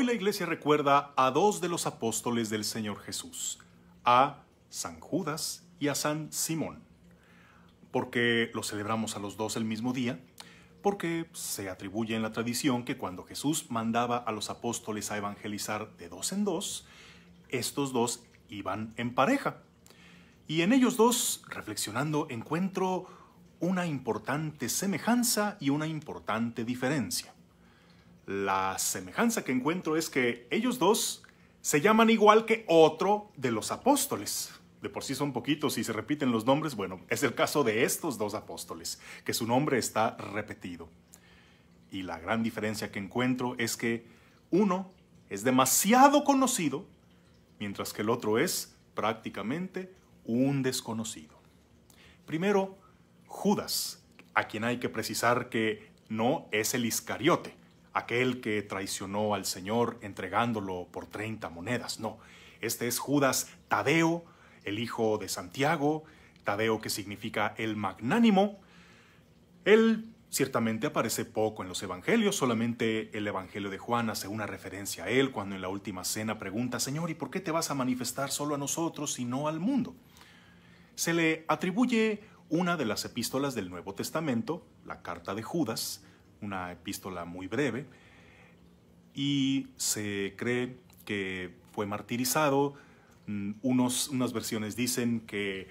Hoy la iglesia recuerda a dos de los apóstoles del Señor Jesús, a San Judas y a San Simón. ¿Por qué los celebramos a los dos el mismo día? Porque se atribuye en la tradición que cuando Jesús mandaba a los apóstoles a evangelizar de dos en dos, estos dos iban en pareja. Y en ellos dos, reflexionando, encuentro una importante semejanza y una importante diferencia. La semejanza que encuentro es que ellos dos se llaman igual que otro de los apóstoles. De por sí son poquitos y se repiten los nombres. Bueno, es el caso de estos dos apóstoles, que su nombre está repetido. Y la gran diferencia que encuentro es que uno es demasiado conocido, mientras que el otro es prácticamente un desconocido. Primero, Judas, a quien hay que precisar que no es el Iscariote, aquel que traicionó al Señor entregándolo por 30 monedas. No, este es Judas Tadeo, el hijo de Santiago, Tadeo que significa el magnánimo. Él ciertamente aparece poco en los evangelios, solamente el evangelio de Juan hace una referencia a él cuando en la última cena pregunta, Señor, ¿y por qué te vas a manifestar solo a nosotros y no al mundo? Se le atribuye una de las epístolas del Nuevo Testamento, la carta de Judas, una epístola muy breve, y se cree que fue martirizado. Mm, unas versiones dicen que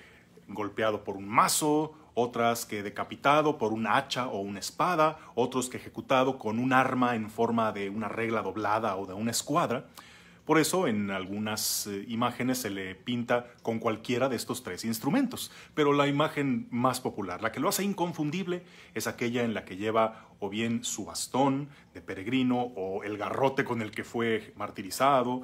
golpeado por un mazo, otras que decapitado por un hacha o una espada, otros que ejecutado con un arma en forma de una regla doblada o de una escuadra. Por eso en algunas eh, imágenes se le pinta con cualquiera de estos tres instrumentos, pero la imagen más popular, la que lo hace inconfundible, es aquella en la que lleva o bien su bastón de peregrino o el garrote con el que fue martirizado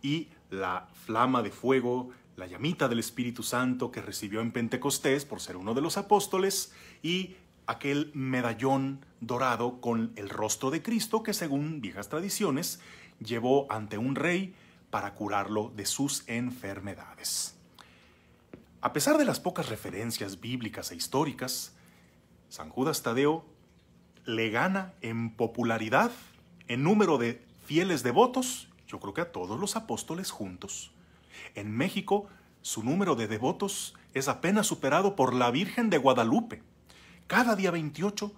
y la flama de fuego, la llamita del Espíritu Santo que recibió en Pentecostés por ser uno de los apóstoles y aquel medallón dorado con el rostro de Cristo que según viejas tradiciones llevó ante un rey para curarlo de sus enfermedades. A pesar de las pocas referencias bíblicas e históricas, San Judas Tadeo le gana en popularidad, en número de fieles devotos, yo creo que a todos los apóstoles juntos. En México, su número de devotos es apenas superado por la Virgen de Guadalupe. Cada día 28,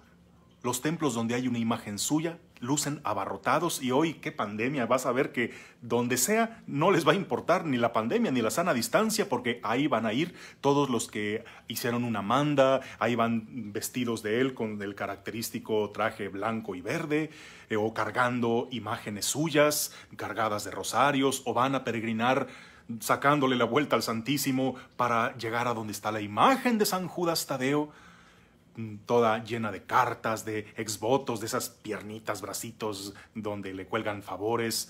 los templos donde hay una imagen suya lucen abarrotados y hoy qué pandemia, vas a ver que donde sea no les va a importar ni la pandemia ni la sana distancia porque ahí van a ir todos los que hicieron una manda, ahí van vestidos de él con el característico traje blanco y verde eh, o cargando imágenes suyas cargadas de rosarios o van a peregrinar sacándole la vuelta al Santísimo para llegar a donde está la imagen de San Judas Tadeo toda llena de cartas, de exvotos, de esas piernitas, bracitos donde le cuelgan favores,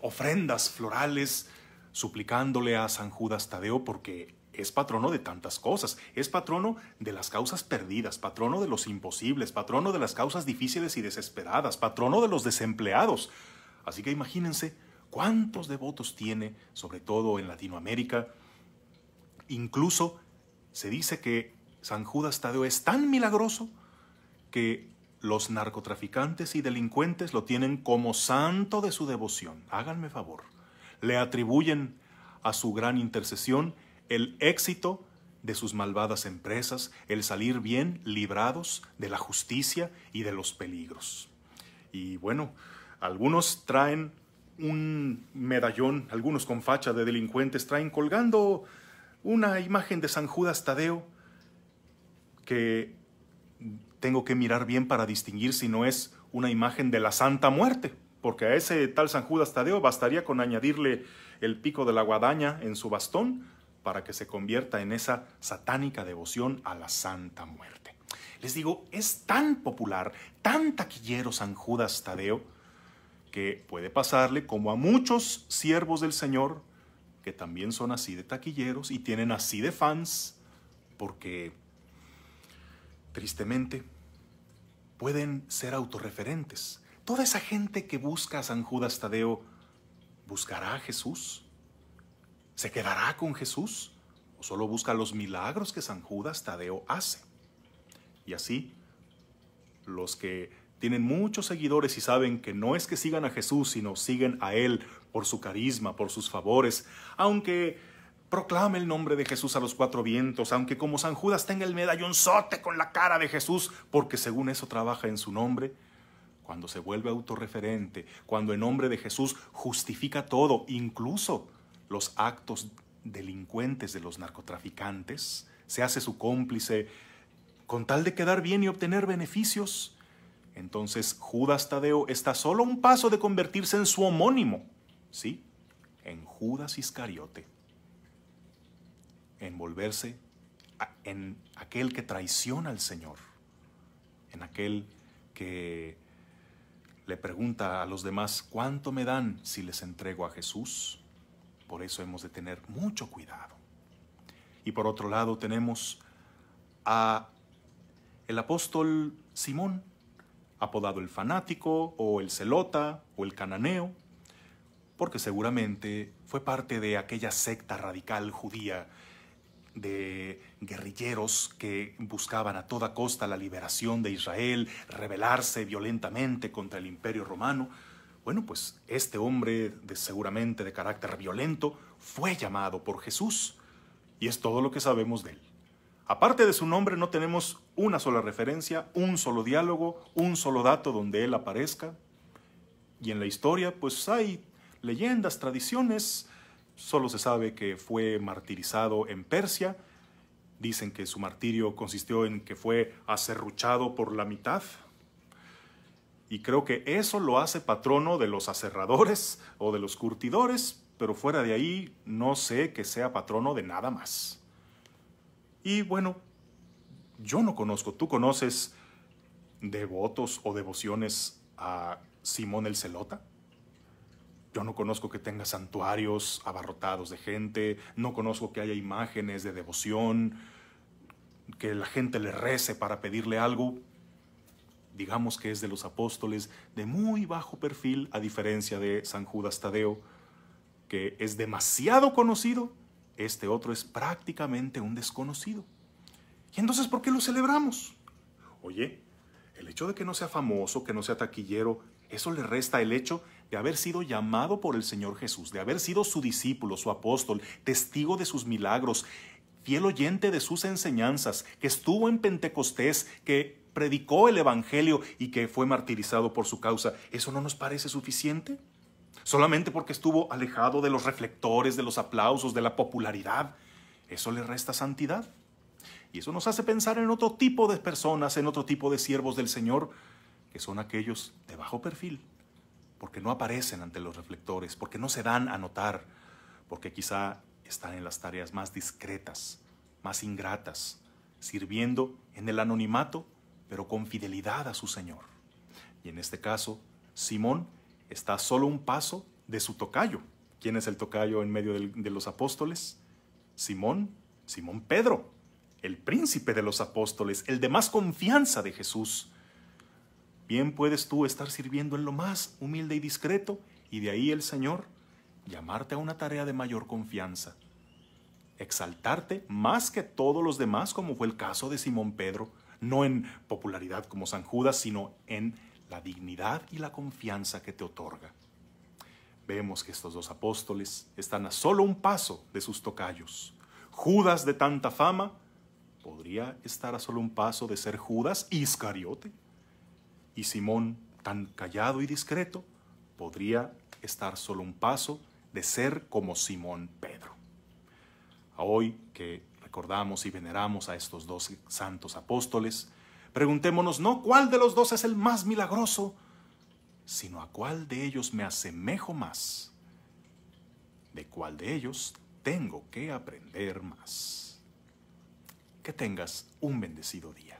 ofrendas florales, suplicándole a San Judas Tadeo porque es patrono de tantas cosas, es patrono de las causas perdidas, patrono de los imposibles, patrono de las causas difíciles y desesperadas, patrono de los desempleados. Así que imagínense cuántos devotos tiene, sobre todo en Latinoamérica. Incluso se dice que San Judas Tadeo es tan milagroso que los narcotraficantes y delincuentes lo tienen como santo de su devoción. Háganme favor. Le atribuyen a su gran intercesión el éxito de sus malvadas empresas, el salir bien librados de la justicia y de los peligros. Y bueno, algunos traen un medallón, algunos con facha de delincuentes traen colgando una imagen de San Judas Tadeo que tengo que mirar bien para distinguir si no es una imagen de la Santa Muerte, porque a ese tal San Judas Tadeo bastaría con añadirle el pico de la guadaña en su bastón para que se convierta en esa satánica devoción a la Santa Muerte. Les digo, es tan popular, tan taquillero San Judas Tadeo, que puede pasarle como a muchos siervos del Señor, que también son así de taquilleros y tienen así de fans, porque Tristemente, pueden ser autorreferentes. Toda esa gente que busca a San Judas Tadeo, ¿buscará a Jesús? ¿Se quedará con Jesús? ¿O solo busca los milagros que San Judas Tadeo hace? Y así, los que tienen muchos seguidores y saben que no es que sigan a Jesús, sino siguen a Él por su carisma, por sus favores, aunque Proclama el nombre de Jesús a los cuatro vientos, aunque como San Judas tenga el medallonzote con la cara de Jesús, porque según eso trabaja en su nombre. Cuando se vuelve autorreferente, cuando en nombre de Jesús justifica todo, incluso los actos delincuentes de los narcotraficantes, se hace su cómplice con tal de quedar bien y obtener beneficios. Entonces Judas Tadeo está solo un paso de convertirse en su homónimo, ¿sí? En Judas Iscariote. Envolverse en aquel que traiciona al Señor, en aquel que le pregunta a los demás, ¿cuánto me dan si les entrego a Jesús? Por eso hemos de tener mucho cuidado. Y por otro lado tenemos a el apóstol Simón, apodado el fanático o el celota o el cananeo, porque seguramente fue parte de aquella secta radical judía de guerrilleros que buscaban a toda costa la liberación de Israel, rebelarse violentamente contra el imperio romano. Bueno, pues este hombre, seguramente de carácter violento, fue llamado por Jesús. Y es todo lo que sabemos de él. Aparte de su nombre, no tenemos una sola referencia, un solo diálogo, un solo dato donde él aparezca. Y en la historia, pues hay leyendas, tradiciones, Solo se sabe que fue martirizado en Persia. Dicen que su martirio consistió en que fue acerruchado por la mitad. Y creo que eso lo hace patrono de los aserradores o de los curtidores, pero fuera de ahí no sé que sea patrono de nada más. Y bueno, yo no conozco, tú conoces devotos o devociones a Simón el Celota? Yo no conozco que tenga santuarios abarrotados de gente, no conozco que haya imágenes de devoción, que la gente le rece para pedirle algo. Digamos que es de los apóstoles de muy bajo perfil, a diferencia de San Judas Tadeo, que es demasiado conocido, este otro es prácticamente un desconocido. ¿Y entonces por qué lo celebramos? Oye, el hecho de que no sea famoso, que no sea taquillero, eso le resta el hecho de haber sido llamado por el Señor Jesús, de haber sido su discípulo, su apóstol, testigo de sus milagros, fiel oyente de sus enseñanzas, que estuvo en Pentecostés, que predicó el Evangelio y que fue martirizado por su causa. ¿Eso no nos parece suficiente? Solamente porque estuvo alejado de los reflectores, de los aplausos, de la popularidad. Eso le resta santidad. Y eso nos hace pensar en otro tipo de personas, en otro tipo de siervos del Señor, que son aquellos de bajo perfil, porque no aparecen ante los reflectores, porque no se dan a notar, porque quizá están en las tareas más discretas, más ingratas, sirviendo en el anonimato, pero con fidelidad a su Señor. Y en este caso, Simón está solo un paso de su tocayo. ¿Quién es el tocayo en medio de los apóstoles? Simón, Simón Pedro, el príncipe de los apóstoles, el de más confianza de Jesús, Bien puedes tú estar sirviendo en lo más humilde y discreto y de ahí el Señor llamarte a una tarea de mayor confianza. Exaltarte más que todos los demás, como fue el caso de Simón Pedro, no en popularidad como San Judas, sino en la dignidad y la confianza que te otorga. Vemos que estos dos apóstoles están a solo un paso de sus tocayos. Judas de tanta fama podría estar a solo un paso de ser Judas Iscariote y Simón, tan callado y discreto, podría estar solo un paso de ser como Simón Pedro. hoy que recordamos y veneramos a estos dos santos apóstoles, preguntémonos no cuál de los dos es el más milagroso, sino a cuál de ellos me asemejo más, de cuál de ellos tengo que aprender más. Que tengas un bendecido día.